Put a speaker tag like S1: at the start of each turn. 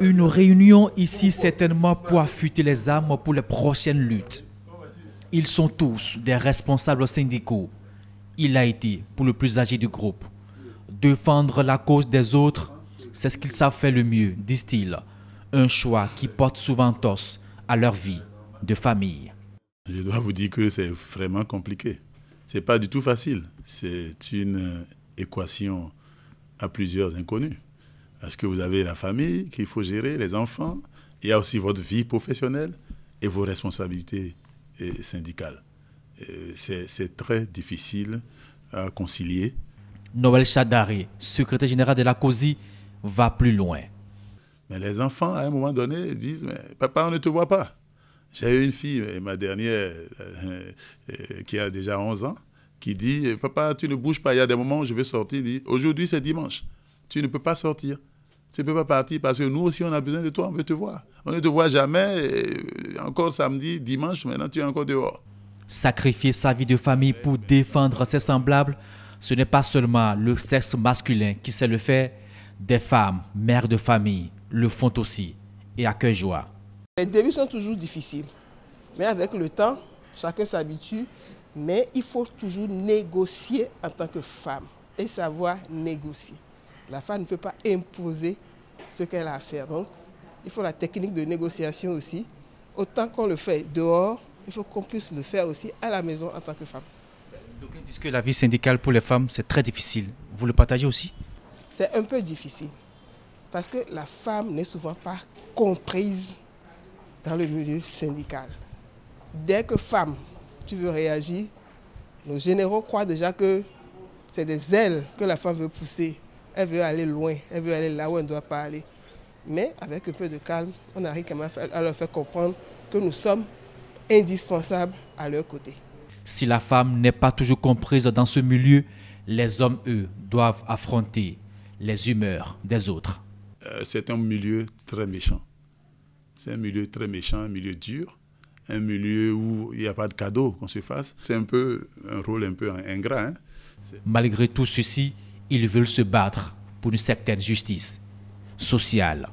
S1: Une
S2: réunion ici certainement pour affûter les armes pour les prochaines luttes. Ils sont tous des responsables syndicaux. Il a été, pour le plus âgé du groupe, défendre la cause des autres, c'est ce qu'ils savent faire le mieux, disent-ils. Un choix qui porte souvent tos à leur
S1: vie de famille. Je dois vous dire que c'est vraiment compliqué. C'est pas du tout facile. C'est une équation à plusieurs inconnus. Parce que vous avez la famille qu'il faut gérer, les enfants. Il y a aussi votre vie professionnelle et vos responsabilités eh, syndicales. Eh, c'est très difficile à concilier.
S2: Noël Chadari, secrétaire général de la COSI, va plus loin.
S1: Mais les enfants, à un moment donné, disent papa, on ne te voit pas. J'ai eu une fille, ma dernière, euh, euh, qui a déjà 11 ans, qui dit Papa, tu ne bouges pas. Il y a des moments où je vais sortir. Aujourd'hui, c'est dimanche. Tu ne peux pas sortir. Tu ne peux pas partir parce que nous aussi, on a besoin de toi, on veut te voir. On ne te voit jamais. Euh, encore samedi, dimanche, maintenant, tu es encore dehors.
S2: Sacrifier sa vie de famille pour défendre ses semblables, ce n'est pas seulement le sexe masculin qui sait le faire. Des femmes, mères de famille, le font aussi et à quelle joie.
S3: Les débuts sont toujours difficiles, mais avec le temps, chacun s'habitue. Mais il faut toujours négocier en tant que femme et savoir négocier. La femme ne peut pas imposer ce qu'elle a à faire. Donc, il faut la technique de négociation aussi. Autant qu'on le fait dehors, il faut qu'on puisse le faire aussi à la maison en tant que femme. D'aucuns
S2: que la vie syndicale pour les femmes, c'est très difficile. Vous le partagez aussi
S3: C'est un peu difficile. Parce que la femme n'est souvent pas comprise dans le milieu syndical. Dès que femme, tu veux réagir, nos généraux croient déjà que c'est des ailes que la femme veut pousser elle veut aller loin, elle veut aller là où elle ne doit pas aller. Mais avec un peu de calme, on arrive quand même à leur faire comprendre que nous sommes indispensables à leur côté.
S2: Si la femme n'est pas toujours comprise dans ce milieu, les hommes, eux, doivent affronter
S1: les humeurs des autres. Euh, c'est un milieu très méchant. C'est un milieu très méchant, un milieu dur, un milieu où il n'y a pas de cadeaux qu'on se fasse. C'est un peu un rôle un peu ingrat. Hein.
S2: Malgré tout ceci, ils veulent se battre pour une certaine justice sociale,